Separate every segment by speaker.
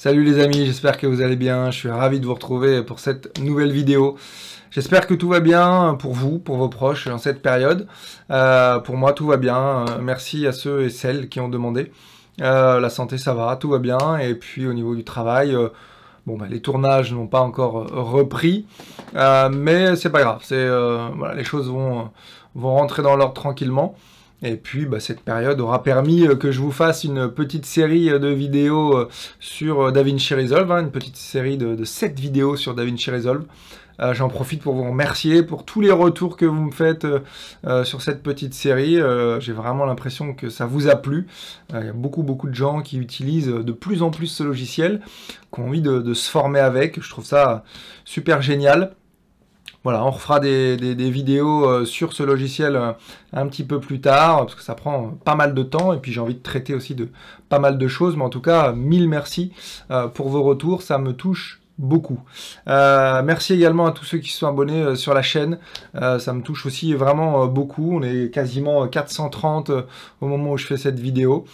Speaker 1: Salut les amis, j'espère que vous allez bien. Je suis ravi de vous retrouver pour cette nouvelle vidéo. J'espère que tout va bien pour vous, pour vos proches dans cette période. Euh, pour moi, tout va bien. Euh, merci à ceux et celles qui ont demandé. Euh, la santé, ça va, tout va bien. Et puis au niveau du travail, bon, bah, les tournages n'ont pas encore repris, mais c'est pas grave. C'est les choses vont vont rentrer dans l'ordre tranquillement. Et puis bah, cette période aura permis euh, que je vous fasse une petite série euh, de vidéos euh, sur DaVinci Resolve, hein, une petite série de, de 7 vidéos sur DaVinci Resolve. J'en profite pour vous remercier pour tous les retours que vous me faites sur cette petite série. J'ai vraiment l'impression que ça vous a plu. Il y a beaucoup beaucoup de gens qui utilisent de plus en plus ce logiciel, qui ont envie de se former avec. Je trouve ça super génial. Voilà, on refera des, vidéos euh, sur ce logiciel euh, un petit peu plus tard, parce que ça prend pas mal de temps, et puis j'ai envie de traiter aussi de pas mal de choses, mais en tout cas, mille merci euh, pour vos retours, ça me touche beaucoup. merci également à tous ceux qui sont abonnés sur la chaîne. ça me touche aussi vraiment beaucoup. On est quasiment 430 au moment où je fais cette vidéo.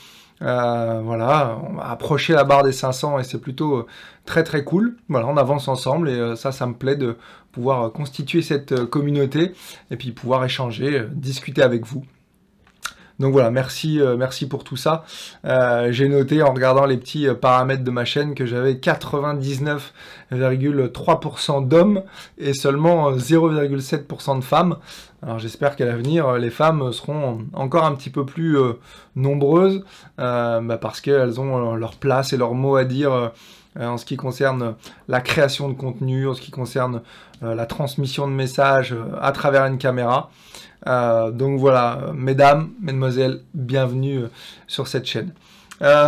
Speaker 1: voilà, on va approcher la barre des 500 et c'est plutôt très très cool. Voilà, on avance ensemble et ça, ça me plaît de pouvoir euh, constituer cette euh, communauté et puis pouvoir échanger, euh, discuter avec vous. Donc voilà, merci, merci pour tout ça. J'ai noté en regardant les petits paramètres de ma chaîne que j'avais 99,3% d'hommes et seulement 0,7% de femmes. Alors j'espère qu'à l'avenir, les femmes seront encore un petit peu plus nombreuses bah parce qu'elles ont leur place et leur mot à dire euh, en ce qui concerne euh, la création de contenu, en ce qui concerne euh, la transmission de messages à travers une caméra. donc voilà, mesdames, mesdemoiselles, bienvenue sur cette chaîne.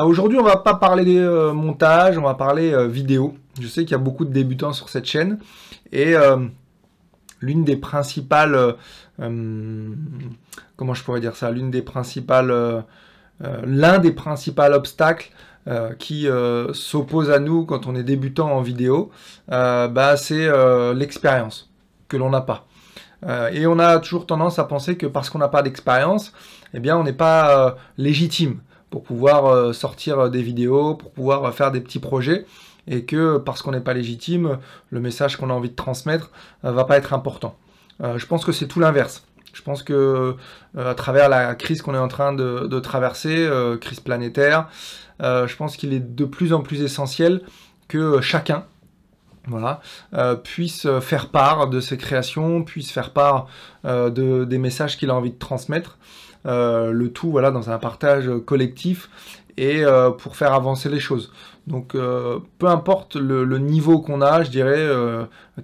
Speaker 1: Aujourd'hui, on ne va pas parler des montage, on va parler vidéo. Je sais qu'il y a beaucoup de débutants sur cette chaîne et l'une des principales, comment je pourrais dire ça, l'une des principales, l'un des principaux obstacles euh, qui euh, s'oppose à nous quand on est débutant en vidéo, euh, bah, c'est l'expérience que l'on n'a pas. et on a toujours tendance à penser que parce qu'on n'a pas d'expérience, eh bien on n'est pas légitime pour pouvoir sortir des vidéos, pour pouvoir faire des petits projets, et que parce qu'on n'est pas légitime, le message qu'on a envie de transmettre va pas être important. je pense que c'est tout l'inverse. Je pense que euh, à travers la crise qu'on est en train de, traverser, euh, crise planétaire, euh, je pense qu'il est de plus en plus essentiel que chacun, voilà, puisse faire part de ses créations, puisse faire part de, des messages qu'il a envie de transmettre, le tout voilà dans un partage collectif et pour faire avancer les choses. Donc peu importe le niveau qu'on a, je dirais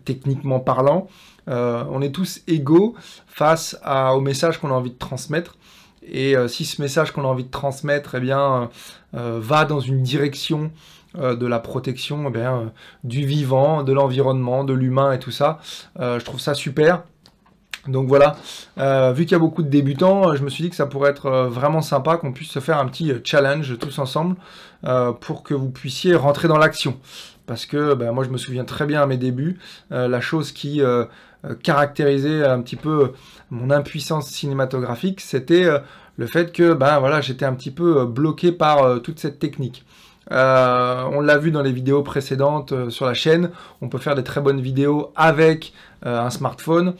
Speaker 1: techniquement parlant, euh, on est tous égaux face au message qu'on a envie de transmettre. Et euh, si ce message qu'on a envie de transmettre eh bien, euh, va dans une direction de la protection eh bien, du vivant, de l'environnement, de l'humain et tout ça, je trouve ça super. Donc voilà, vu qu'il y a beaucoup de débutants, je me suis dit que ça pourrait être vraiment sympa qu'on puisse se faire un petit challenge tous ensemble pour que vous puissiez rentrer dans l'action. Parce que ben, moi je me souviens très bien à mes débuts, la chose qui euh, caractériser un petit peu euh, mon impuissance cinématographique, c'était euh, le fait que ben voilà, j'étais un petit peu bloqué par toute cette technique. on l'a vu dans les vidéos précédentes sur la chaîne, on peut faire des très bonnes vidéos avec un smartphone.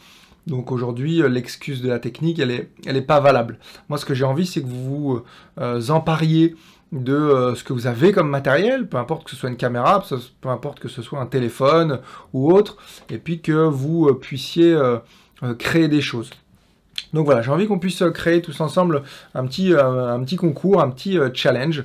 Speaker 1: Donc aujourd'hui, l'excuse de la technique, elle n'est elle est pas valable. Moi, ce que j'ai envie, c'est que vous vous empariez de euh, ce que vous avez comme matériel, peu importe que ce soit une caméra, peu importe que ce soit un téléphone ou autre, et puis que vous euh, puissiez euh, créer des choses. Donc voilà, j'ai envie qu'on puisse créer tous ensemble un petit, un petit concours, un petit challenge.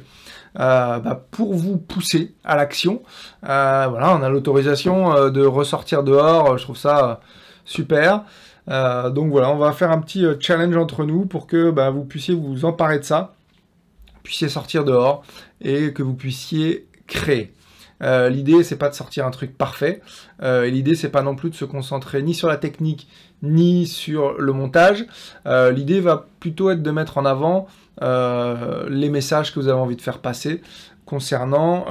Speaker 1: Bah, pour vous pousser à l'action. voilà, on a l'autorisation de ressortir dehors, je trouve ça super. donc voilà, on va faire un petit challenge entre nous pour que bah, vous puissiez vous emparer de ça puissiez sortir dehors et que vous puissiez créer. Euh, l'idée c'est pas de sortir un truc parfait. Euh, l'idée c'est pas non plus de se concentrer ni sur la technique ni sur le montage. Euh, l'idée va plutôt être de mettre en avant les messages que vous avez envie de faire passer concernant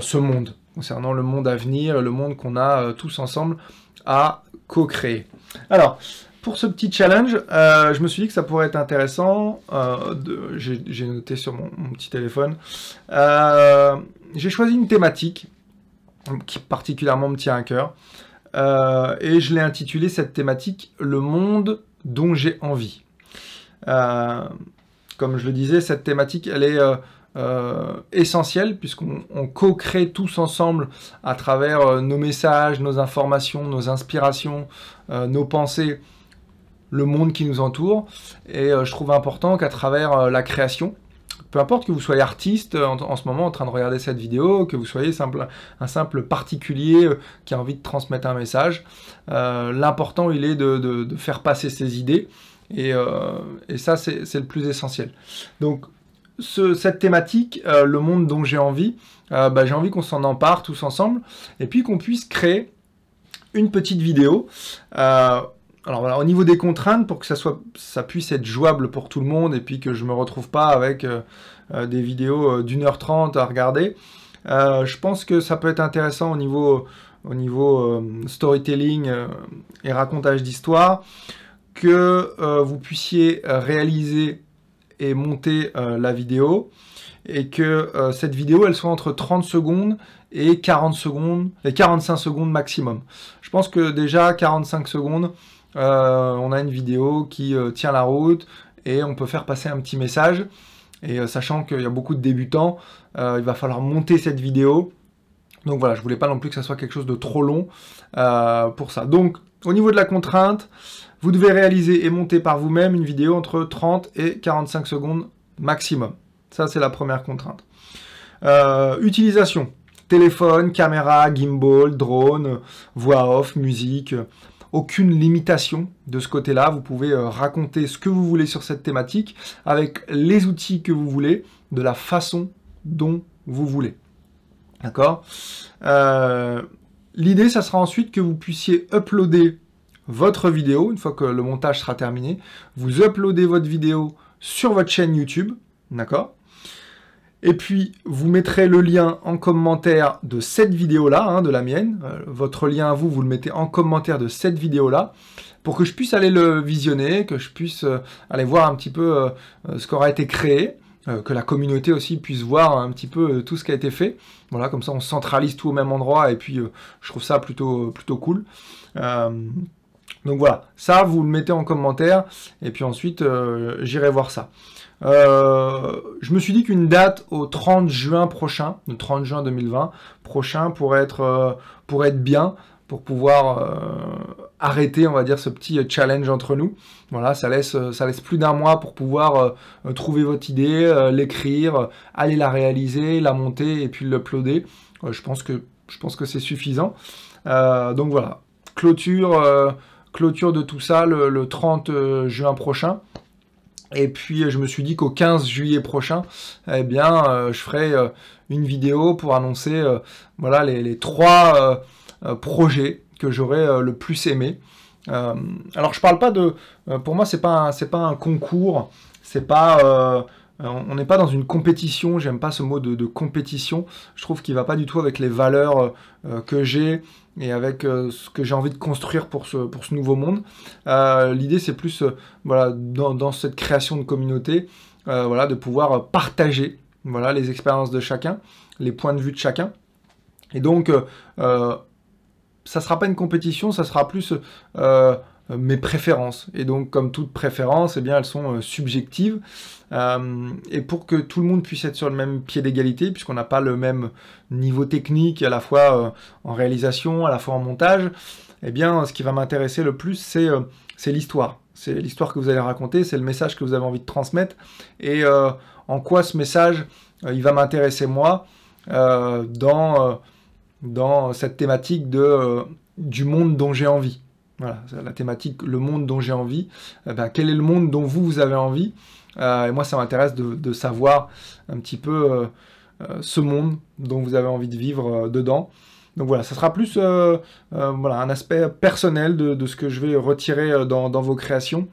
Speaker 1: ce monde, concernant le monde à venir, le monde qu'on a tous ensemble à co-créer. Alors, pour ce petit challenge, euh, je me suis dit que ça pourrait être intéressant. Euh, j'ai noté sur mon, petit téléphone. Euh, j'ai choisi une thématique qui particulièrement me tient à cœur. et je l'ai intitulée cette thématique Le monde dont j'ai envie. comme je le disais, cette thématique, elle est essentielle puisqu'on co-crée tous ensemble à travers nos messages, nos informations, nos inspirations, nos pensées le monde qui nous entoure. Et euh, je trouve important qu'à travers euh, la création, peu importe que vous soyez artiste euh, en, ce moment en train de regarder cette vidéo, que vous soyez simple, un simple particulier qui a envie de transmettre un message, l'important il est de, faire passer ses idées et, et ça c'est le plus essentiel. Donc ce, cette thématique, le monde dont j'ai envie, bah, j'ai envie qu'on s'en empare tous ensemble et puis qu'on puisse créer une petite vidéo alors voilà, au niveau des contraintes, pour que ça, soit, ça puisse être jouable pour tout le monde et puis que je ne me retrouve pas avec euh, euh, des vidéos euh, d'une heure trente à regarder, je pense que ça peut être intéressant au niveau, storytelling et racontage d'histoire que vous puissiez réaliser et monter la vidéo et que cette vidéo elle soit entre 30 secondes et 40 secondes et 45 secondes maximum. Je pense que déjà 45 secondes euh, on a une vidéo qui euh, tient la route et on peut faire passer un petit message. Et euh, sachant qu'il y a beaucoup de débutants, il va falloir monter cette vidéo. Donc voilà, je voulais pas non plus que ça soit quelque chose de trop long pour ça. Donc au niveau de la contrainte, vous devez réaliser et monter par vous-même une vidéo entre 30 et 45 secondes maximum. Ça c'est la première contrainte. utilisation téléphone, caméra, gimbal, drone, voix off, musique, aucune limitation de ce côté-là. Vous pouvez euh, raconter ce que vous voulez sur cette thématique avec les outils que vous voulez, de la façon dont vous voulez. D'accord euh, L'idée, ça sera ensuite que vous puissiez uploader votre vidéo, une fois que le montage sera terminé, vous uploadez votre vidéo sur votre chaîne YouTube, d'accord et puis, vous mettrez le lien en commentaire de cette vidéo-là, hein, de la mienne. Euh, votre lien à vous, vous le mettez en commentaire de cette vidéo-là, pour que je puisse aller le visionner, que je puisse euh, aller voir un petit peu euh, ce ce aura été créé, que la communauté aussi puisse voir un petit peu tout ce qui a été fait. Voilà, comme ça, on centralise tout au même endroit, et puis je trouve ça plutôt, plutôt cool. donc voilà, ça, vous le mettez en commentaire, et puis ensuite, j'irai voir ça. Euh, je me suis dit qu'une date au 30 juin prochain, le 30 juin 2020 prochain, pourrait être, euh, être bien, pour pouvoir euh, arrêter, on va dire, ce petit challenge entre nous. Voilà, ça laisse, ça laisse plus d'un mois pour pouvoir trouver votre idée, l'écrire, aller la réaliser, la monter et puis l'uploader. je pense que, je pense que c'est suffisant. donc voilà, clôture, clôture de tout ça le 30 juin prochain. Et puis euh, je me suis dit qu'au 15 juillet prochain, eh bien, euh, je ferai euh, une vidéo pour annoncer voilà, les, trois projets que j'aurais le plus aimé. alors je parle pas de. pour moi, c'est pas pas un concours, c'est pas on n'est pas dans une compétition, j'aime pas ce mot de, compétition, je trouve qu'il va pas du tout avec les valeurs euh, que j'ai et avec euh, ce que j'ai envie de construire pour ce, nouveau monde. Euh, l'idée c'est plus voilà, dans, cette création de communauté, voilà, de pouvoir partager voilà, les expériences de chacun, les points de vue de chacun. Et donc ça sera pas une compétition, ça sera plus euh, mes préférences. Et donc, comme toutes préférences, eh bien, elles sont euh, subjectives. Euh, et pour que tout le monde puisse être sur le même pied d'égalité, puisqu'on n'a pas le même niveau technique, à la fois en réalisation, à la fois en montage, eh bien, ce qui va m'intéresser le plus, c'est l'histoire. C'est l'histoire que vous allez raconter, c'est le message que vous avez envie de transmettre, et en quoi ce message, il va m'intéresser moi, dans, dans cette thématique de, du monde dont j'ai envie. Voilà, la thématique, le monde dont j'ai envie. Eh ben, quel est le monde dont vous, vous avez envie euh, Et moi, ça m'intéresse de, savoir un petit peu euh, euh, ce monde dont vous avez envie de vivre dedans. Donc voilà, ça sera plus voilà, un aspect personnel de, ce que je vais retirer dans vos créations.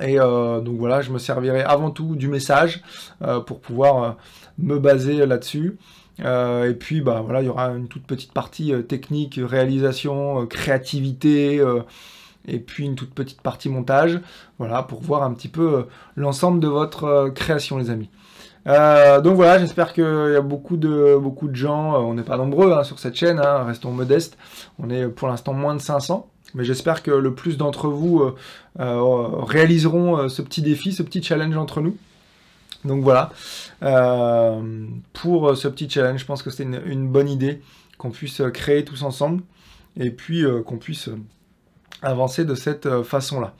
Speaker 1: Et euh, donc voilà, je me servirai avant tout du message euh, pour pouvoir euh, me baser là-dessus. et puis bah voilà, il y aura une toute petite partie technique, réalisation, créativité, et puis une toute petite partie montage, voilà, pour voir un petit peu l'ensemble de votre création, les amis. donc voilà, j'espère qu'il y a beaucoup de, beaucoup de gens, on n'est pas nombreux hein, sur cette chaîne, hein, restons modestes, on est pour l'instant moins de 500. Mais j'espère que le plus d'entre vous euh, euh, réaliseront euh, ce petit défi, ce petit challenge entre nous. Donc voilà, pour ce petit challenge, je pense que c'est une, bonne idée qu'on puisse créer tous ensemble et puis qu'on puisse avancer de cette façon-là.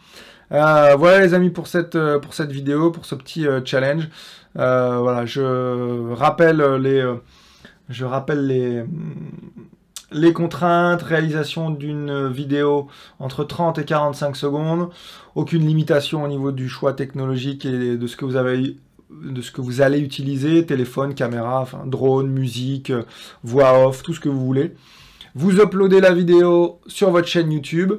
Speaker 1: voilà les amis pour cette, pour cette vidéo, pour ce petit challenge. voilà, je rappelle les, je rappelle les, les contraintes, réalisation d'une vidéo entre 30 et 45 secondes, aucune limitation au niveau du choix technologique et de ce que vous avez de ce que vous allez utiliser, téléphone, caméra, drone, musique, voix off, tout ce que vous voulez. Vous uploadez la vidéo sur votre chaîne YouTube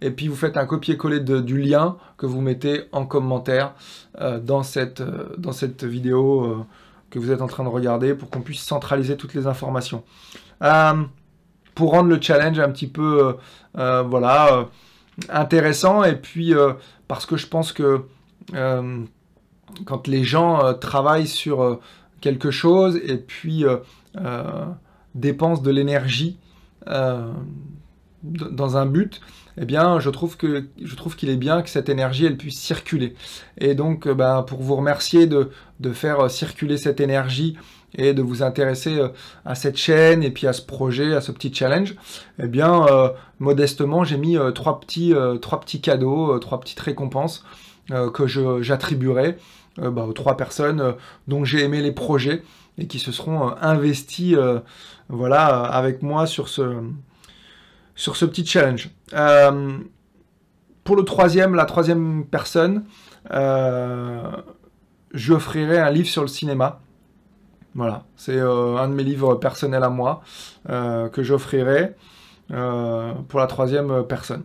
Speaker 1: et puis vous faites un copier-coller du lien que vous mettez en commentaire euh, dans, cette, euh, dans cette vidéo euh, que vous êtes en train de regarder pour qu'on puisse centraliser toutes les informations pour rendre le challenge un petit peu euh, euh, voilà, euh, intéressant. Et puis, parce que je pense que quand les gens travaillent sur quelque chose et puis dépensent de l'énergie dans un but, eh bien, je trouve que je trouve qu'il est bien que cette énergie elle puisse circuler. Et donc, ben, pour vous remercier de, de faire circuler cette énergie et de vous intéresser euh, à cette chaîne et puis à ce projet, à ce petit challenge, eh bien euh, modestement j'ai mis euh, trois petits trois petits cadeaux, trois petites récompenses que j'attribuerai bah, aux trois personnes dont j'ai aimé les projets et qui se seront investis voilà avec moi sur ce sur ce petit challenge. pour le troisième, la troisième personne, j'offrirai un livre sur le cinéma voilà, c'est euh, un de mes livres personnels à moi euh, que j'offrirai euh, pour la troisième personne.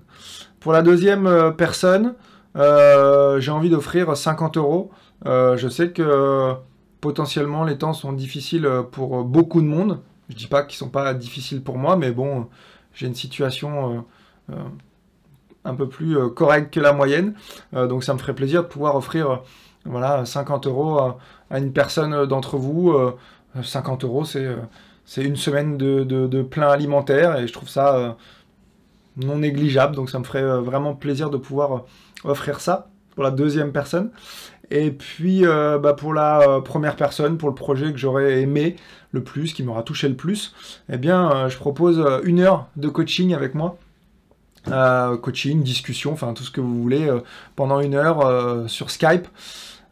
Speaker 1: Pour la deuxième personne, j'ai envie d'offrir 50 euros. Je sais que potentiellement les temps sont difficiles pour beaucoup de monde. Je ne dis pas qu'ils sont pas difficiles pour moi, mais bon, j'ai une situation un peu plus correcte que la moyenne. donc ça me ferait plaisir de pouvoir offrir voilà 50 euros à une personne euh, d'entre vous. 50 euh, euros, euh, c'est une semaine de, plein alimentaire et je trouve ça non négligeable. Donc ça me ferait vraiment plaisir de pouvoir offrir ça pour la deuxième personne. Et puis bah, pour la première personne, pour le projet que j'aurais aimé le plus, qui m'aura touché le plus, eh bien je propose une heure de coaching avec moi. coaching, discussion, enfin tout ce que vous voulez, pendant une heure sur Skype.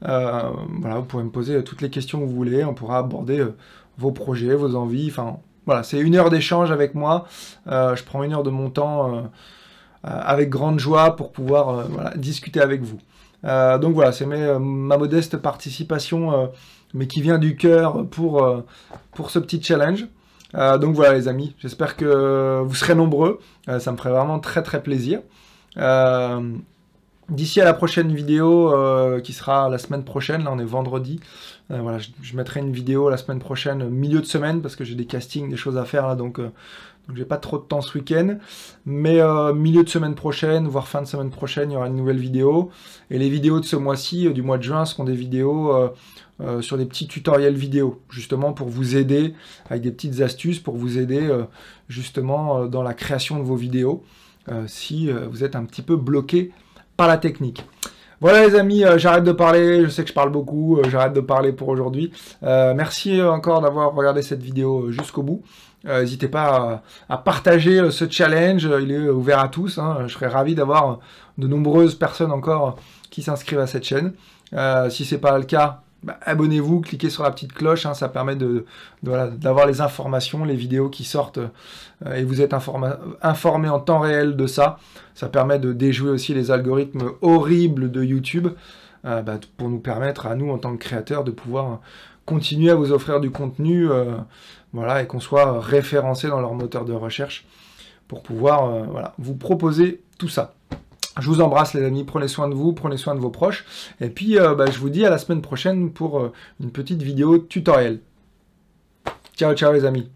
Speaker 1: Euh, voilà, vous pouvez me poser toutes les questions que vous voulez. On pourra aborder euh, vos projets, vos envies. Enfin, voilà, c'est une heure d'échange avec moi. Euh, je prends une heure de mon temps avec grande joie pour pouvoir discuter avec vous. donc voilà, c'est ma modeste participation, mais qui vient du cœur pour, pour ce petit challenge. donc voilà les amis, j'espère que vous serez nombreux, ça me ferait vraiment très très plaisir. D'ici à la prochaine vidéo, euh, qui sera la semaine prochaine, là on est vendredi, euh, voilà, je, mettrai une vidéo la semaine prochaine, milieu de semaine, parce que j'ai des castings, des choses à faire là, donc, je euh, donc j'ai pas trop de temps ce week-end. Mais milieu de semaine prochaine, voire fin de semaine prochaine, il y aura une nouvelle vidéo. Et les vidéos de ce mois-ci, du mois de juin, seront des vidéos sur des petits tutoriels vidéo, justement pour vous aider, avec des petites astuces, pour vous aider justement dans la création de vos vidéos, si vous êtes un petit peu bloqué la technique. Voilà les amis, euh, j'arrête de parler, je sais que je parle beaucoup, euh, j'arrête de parler pour aujourd'hui. Euh, merci encore d'avoir regardé cette vidéo jusqu'au bout. N'hésitez pas à, partager ce challenge, il est ouvert à tous. Hein. Je serais ravi d'avoir de nombreuses personnes encore qui s'inscrivent à cette chaîne. si c'est pas le cas, bah, abonnez-vous, cliquez sur la petite cloche, hein, ça permet de, d'avoir les informations, les vidéos qui sortent, euh, et vous êtes informé en temps réel de ça. Ça permet de déjouer aussi les algorithmes horribles de YouTube, euh, bah, pour nous permettre à nous, en tant que créateurs, de pouvoir continuer à vous offrir du contenu, euh, voilà, et qu'on soit référencé dans leur moteur de recherche pour pouvoir vous proposer tout ça. Je vous embrasse les amis, prenez soin de vous, prenez soin de vos proches. Et puis euh, bah, je vous dis à la semaine prochaine pour euh, une petite vidéo tutoriel. Ciao ciao les amis.